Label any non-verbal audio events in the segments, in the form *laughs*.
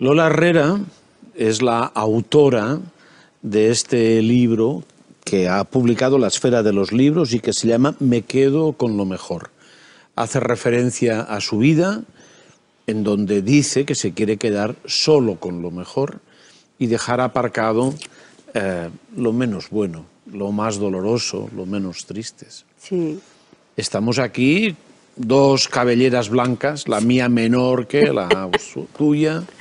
Lola Herrera es la autora de este libro que ha publicado La Esfera de los Libros y que se llama Me quedo con lo mejor. Hace referencia a su vida, en donde dice que se quiere quedar solo con lo mejor y dejar aparcado eh, lo menos bueno, lo más doloroso, lo menos tristes. Estamos aquí, dos cabelleras blancas, la mía menor que la tuya. *laughs*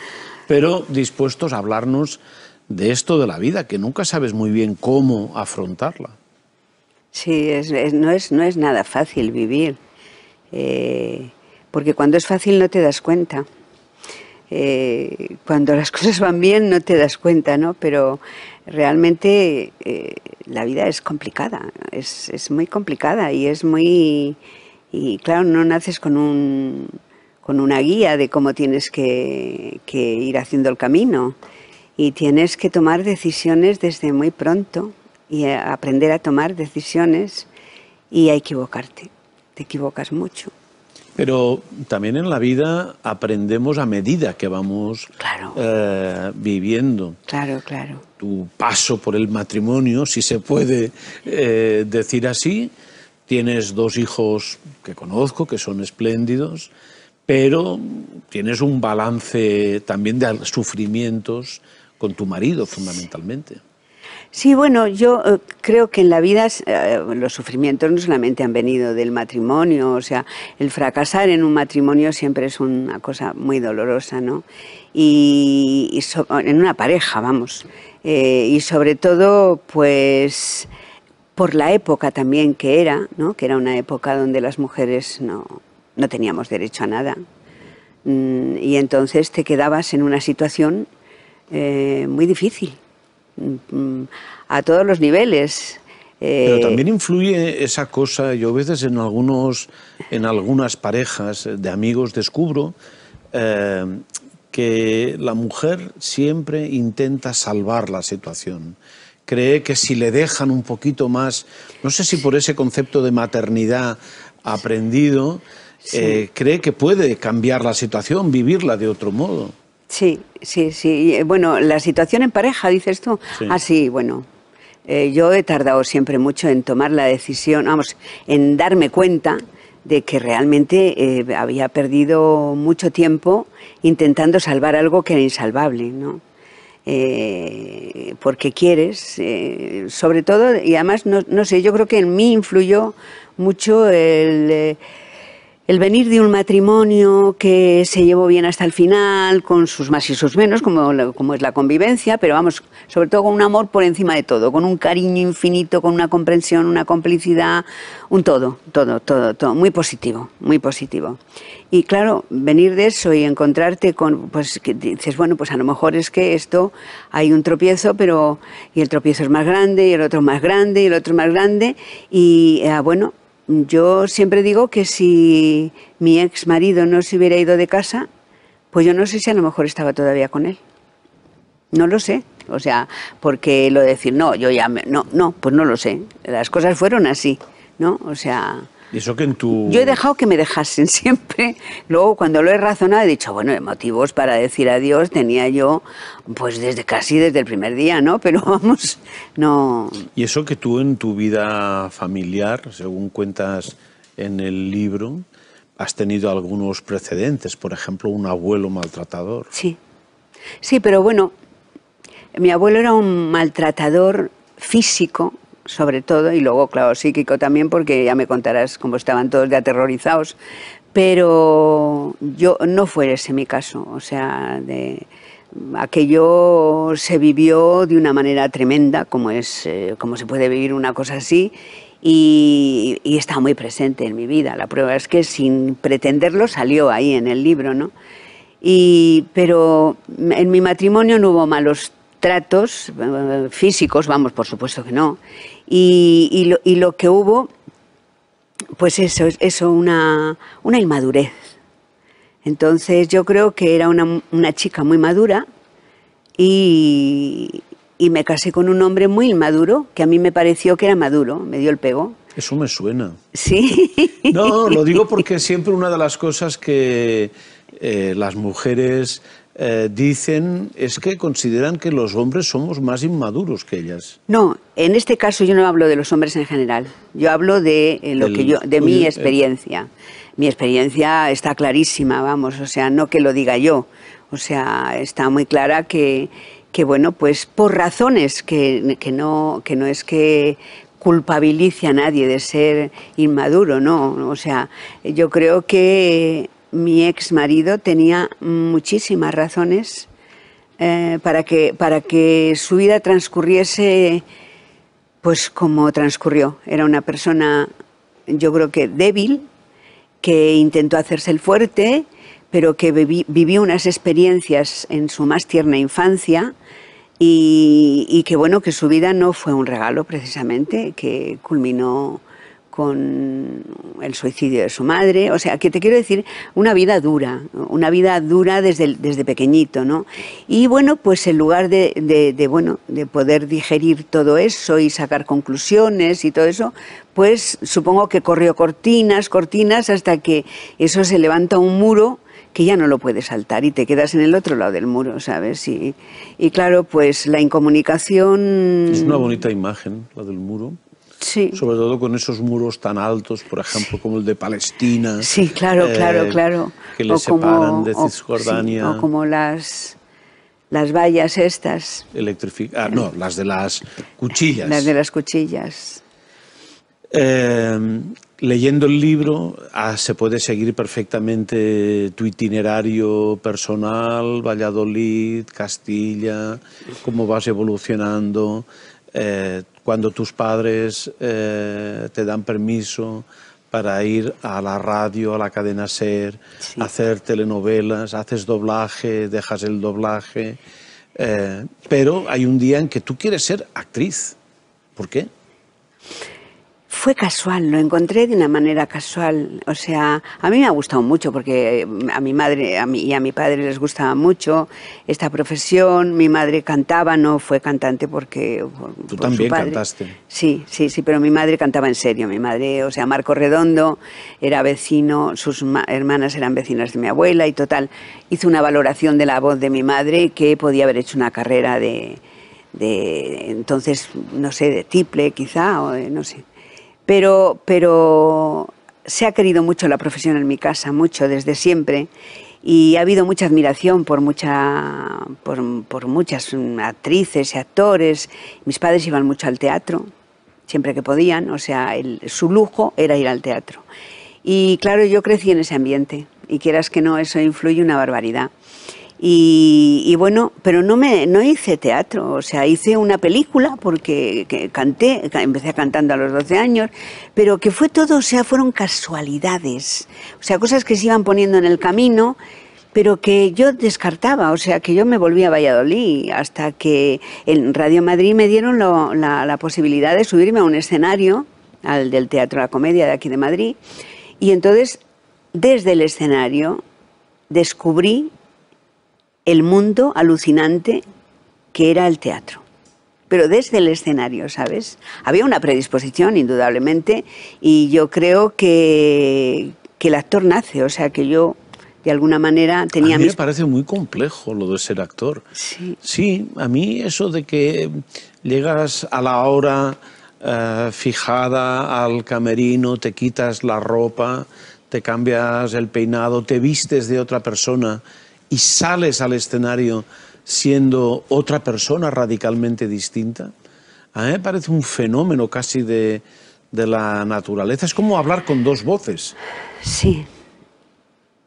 pero dispuestos a hablarnos de esto de la vida, que nunca sabes muy bien cómo afrontarla. Sí, no, es, no es nada fácil vivir, eh, porque cuando es fácil no te das cuenta. Eh, cuando las *laughs* cosas van bien no te das cuenta, ¿no? Pero realmente eh, la vida es complicada, es muy complicada y es muy... Y claro, no naces con un con una guía de cómo tienes que, ir haciendo el camino y tienes que tomar decisiones desde muy pronto y aprender a tomar decisiones y a equivocarte. Te equivocas mucho. Pero también en la vida aprendemos a medida que vamos eh, viviendo. Claro, claro. Tu paso por el matrimonio, si se puede eh, decir así, tienes dos hijos que conozco, que son espléndidos, pero tienes un balance también de sufrimientos con tu marido fundamentalmente. Sí, bueno, yo eh, creo que en la vida eh, los sufrimientos no solamente han venido del matrimonio, o sea, el fracasar en un matrimonio siempre es una cosa muy dolorosa, ¿no? Y, en una pareja, vamos. Eh, y sobre todo, pues por la época también que era, ¿no? Que era una época donde las mujeres no, no teníamos derecho a nada. Mm, y entonces te quedabas en una situación eh, muy difícil, mm, mm, a todos los niveles. Eh. Pero también influye esa cosa, yo a veces en, algunos, en algunas parejas de amigos descubro eh, que la mujer siempre intenta salvar la situación. Cree que si le dejan un poquito más, no sé si por ese concepto de maternidad aprendido, eh, cree que puede cambiar la situación, vivirla de otro modo. Sí, sí, sí. Eh, bueno, la situación en pareja, dices tú. así Ah, sí, bueno. Eh, yo he tardado siempre mucho en tomar la decisión, vamos, en darme cuenta de que realmente había perdido mucho tiempo intentando salvar algo que era insalvable, ¿no? porque quieres, sobre todo, y además, no, sé, yo creo que en mí influyó mucho el, el venir de un matrimonio que se llevó bien hasta el final, con sus más y sus menos, como, es la convivencia, pero vamos, sobre todo con un amor por encima de todo, con un cariño infinito, con una comprensión, una complicidad, un todo, todo, todo, todo, muy positivo, muy positivo. Y claro, venir de eso y encontrarte con, pues dices, bueno, pues a lo mejor es que esto hay un tropiezo, pero y el tropiezo es más grande, y el otro más grande, y el otro más grande, y eh, bueno, yo siempre digo que si mi ex marido no se hubiera ido de casa, pues yo no sé si a lo mejor estaba todavía con él. No lo sé. O sea, porque lo de decir, no, yo ya me, No, no, pues no lo sé. Las cosas fueron así, ¿no? O sea eso que en Yo he dejado que me dejasen *laughs* siempre. Luego, cuando lo he razonado, he dicho, bueno, motivos para decir adiós tenía yo, pues desde casi desde el primer día, ¿no? *laughs* Pero vamos, no... ¿Y eso que tú en tu vida familiar, según cuentas en el libro, has tenido algunos precedentes? Por ejemplo, un abuelo maltratador. Sí. Sí, pero bueno, mi abuelo era un maltratador físico, sobre todo, y luego, claro, psíquico también, porque ya me contarás cómo estaban todos de aterrorizados, pero yo no fue ese mi caso, o sea, de, aquello se vivió de una manera tremenda, como, es, eh, como se puede vivir una cosa así, y, y, está muy presente en mi vida. La prueba es que sin pretenderlo salió ahí en el libro, ¿no? Y, pero en mi matrimonio no hubo malos tratos eh, físicos, vamos, por supuesto que no. Y, lo, que hubo, pues eso, eso una, inmadurez. Entonces yo creo que era una, chica muy madura y, me casé con un hombre muy inmaduro, que a mí me pareció que era maduro, me dio el pego. Eso me suena. Sí. No, lo digo porque siempre una de las cosas que eh, las mujeres eh, dicen es que consideran que los hombres somos más inmaduros que ellas. No, en este caso yo no hablo de los hombres en general. Yo hablo de eh, lo que yo, de mi eh. experiencia. Mi experiencia está clarísima, vamos, o sea, no que lo diga yo. O sea, está muy clara que, que bueno, pues por razones que, no, que no es que culpabilice a nadie de ser inmaduro, no. O sea, yo creo que mi ex marido tenía muchísimas razones eh, para, que, para que su vida transcurriese pues como transcurrió. Era una persona, yo creo que débil, que intentó hacerse el fuerte, pero que vivió unas experiencias en su más tierna infancia y, y, que bueno, que su vida no fue un regalo precisamente, que culminó con el suicidio de su madre, o sea, que te quiero decir, una vida dura, una vida dura desde, desde pequeñito, ¿no? Y bueno, pues en lugar de, bueno, de poder digerir todo eso y sacar conclusiones y todo eso, pues supongo que corrió cortinas, cortinas, hasta que eso se levanta un muro que ya no lo puedes saltar y te quedas en el otro lado del muro, ¿sabes? Y, y claro, pues la incomunicación... Es una bonita imagen, la del muro. Sobre todo con esos muros tan altos, por ejemplo, como el de Palestina. Sí, claro, eh, claro, claro. Que le separan de Cisjordania. O, como las, las vallas estas. Electrificadas. Ah, no, las de las cuchillas. Las de las cuchillas. Eh, leyendo el libro ah, se puede seguir perfectamente tu itinerario personal, Valladolid, Castilla, cómo vas evolucionando. Eh, cuando tus padres eh, te dan permiso para ir a la radio, a la cadena SER, hacer telenovelas, haces doblaje, dejas el doblaje, eh, pero hay un día en que tú quieres ser actriz. ¿Por qué? Fue casual, lo encontré de una manera casual. O sea, a mí me ha gustado mucho porque eh, a mi madre a y a mi padre les gustaba mucho esta profesión. Mi madre cantaba, no fue cantante porque. Tú también cantaste. Sí, sí, sí, pero mi madre cantaba en serio. Mi madre, o sea, Marco Redondo era vecino, sus hermanas eran vecinas de mi abuela y total. Hizo una valoración de la voz de mi madre que podía haber hecho una carrera de. entonces, no sé, de triple quizá, o no sé. Pero, se ha querido mucho la profesión en mi casa, mucho desde siempre. Y ha habido mucha admiración por, muchas mm, actrices y actores. Mis padres iban mucho al teatro, siempre que podían, o sea, su lujo era ir al teatro. Y claro, yo crecí en ese ambiente, y quieras que no, eso influye una barbaridad. Y, bueno, pero no me no hice teatro, o sea, hice una película porque que canté, empecé cantando a los 12 años, pero que fue todo, o sea, fueron casualidades, o sea, cosas que se iban poniendo en el camino, pero que yo descartaba, o sea, que yo me volví a Valladolid hasta que en Radio Madrid me dieron la, posibilidad de subirme a un escenario, al del Teatro de La Comedia de aquí de Madrid, y entonces, desde el escenario, descubrí el mundo alucinante que era el teatro. Pero desde el escenario, ¿sabes? Había una predisposición, indudablemente, y yo creo que, que el actor nace, o sea que yo de alguna manera tenía... A mí me parece muy complejo lo de ser actor. Sí. Sí, a mí eso de que llegas a la hora eh, fijada al camerino, te quitas la ropa, te cambias el peinado, te vistes de otra persona y sales al escenario siendo otra persona radicalmente distinta. A mí me parece un fenómeno casi de, la naturaleza. Es como hablar con dos voces. Sí.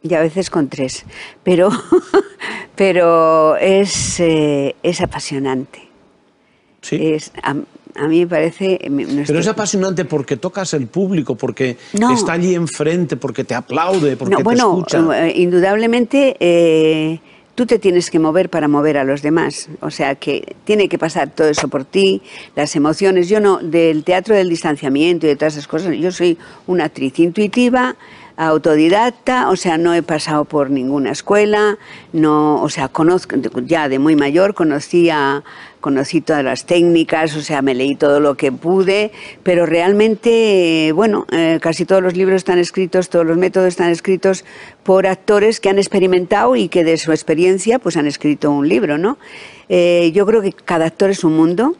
Y a veces con tres. Pero, *laughs* pero es, eh, es apasionante. Sí. A mí me parece... Eh, Pero es apasionante porque tocas el público, porque está allí enfrente, porque te aplaude, porque no, bueno, eh, indudablemente... Eh, tú te tienes que mover para mover a los demás. O sea que tiene que pasar todo eso por ti, las emociones. Yo no, del teatro del distanciamiento y de todas esas cosas, yo soy una actriz intuitiva, autodidacta, o sea, no he pasado por ninguna escuela, no, o sea, conozco, ya de muy mayor conocía, conocí todas las técnicas, o sea, me leí todo lo que pude, pero realmente, bueno, eh, casi todos los libros están escritos, todos los métodos están escritos por actores que han experimentado y que de su experiencia pues han escrito un libro, ¿no? Eh, yo creo que cada actor es un mundo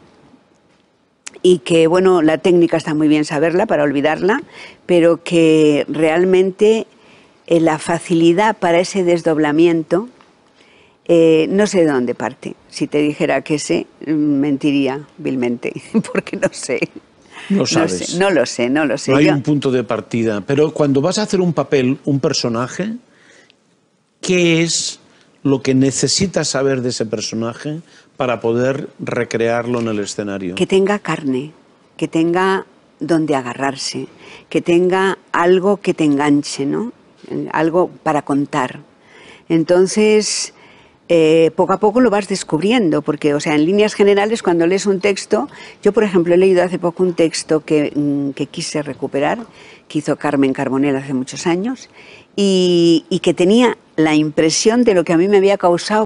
y que, bueno, la técnica está muy bien saberla para olvidarla, pero que realmente eh, la facilidad para ese desdoblamiento, eh, no sé de dónde parte. Si te dijera que sé, mm, mentiría vilmente, *laughs* porque no sé. No sabes. No, lo sé, no lo sé. No hay un punto de partida, pero cuando vas a hacer un papel, un personaje, ¿qué es lo que necesitas saber de ese personaje para poder recrearlo en el escenario. Que tenga carne, que tenga donde agarrarse, que tenga algo que te enganche, ¿no? Algo para contar. Entonces, eh, poco a poco lo vas descubriendo, porque, o sea, en líneas generales, cuando lees un texto, yo, por ejemplo, he leído hace poco un texto que, mm, quise recuperar, que hizo Carmen Carbonell hace muchos años, y que tenía la impresión de lo que a mí me había causado